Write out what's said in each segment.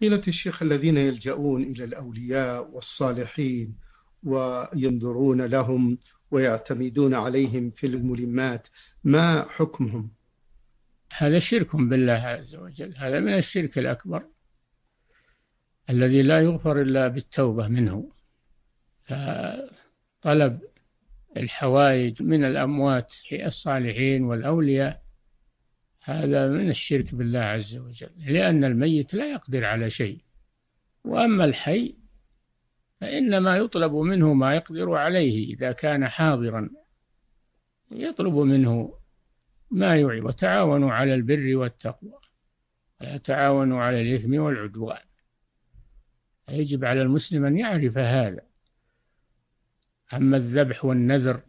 فضيلة الشيخ الذين يلجؤون إلى الأولياء والصالحين وينظرون لهم ويعتمدون عليهم في الملمات ما حكمهم هذا شرك بالله عز وجل هذا من الشرك الأكبر الذي لا يغفر إلا بالتوبة منه فطلب الحوائج من الأموات الصالحين والأولياء هذا من الشرك بالله عز وجل لأن الميت لا يقدر على شيء وأما الحي فإنما يطلب منه ما يقدر عليه إذا كان حاضرا يطلب منه ما يعي وتعاونوا على البر والتقوى لا تعاونوا على الإثم والعدوان يجب على المسلم أن يعرف هذا أما الذبح والنذر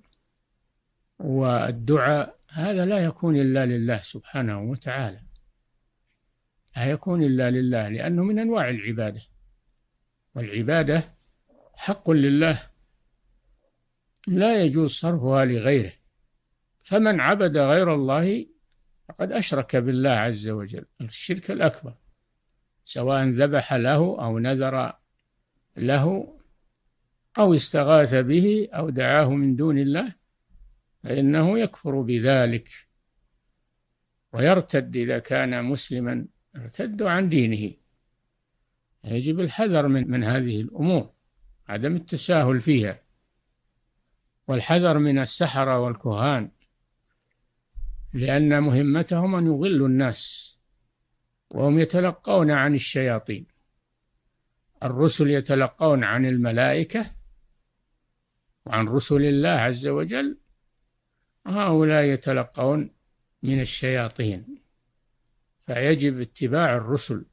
والدعاء هذا لا يكون إلا لله سبحانه وتعالى لا يكون إلا لله لأنه من أنواع العبادة والعبادة حق لله لا يجوز صرفها لغيره فمن عبد غير الله فقد أشرك بالله عز وجل الشرك الأكبر سواء ذبح له أو نذر له أو استغاث به أو دعاه من دون الله فإنه يكفر بذلك ويرتد إذا كان مسلما يرتد عن دينه يجب الحذر من من هذه الأمور عدم التساهل فيها والحذر من السحرة والكهان لأن مهمتهم أن يضلوا الناس وهم يتلقون عن الشياطين الرسل يتلقون عن الملائكة وعن رسل الله عز وجل هؤلاء يتلقون من الشياطين فيجب اتباع الرسل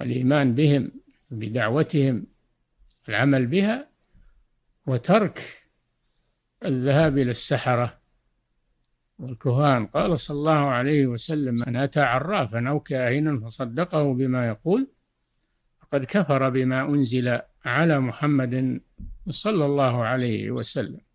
الإيمان بهم بدعوتهم العمل بها وترك الذهاب إلى السحرة والكهان قال صلى الله عليه وسلم من أتى عرافا أو كاهنا فصدقه بما يقول فقد كفر بما أنزل على محمد صلى الله عليه وسلم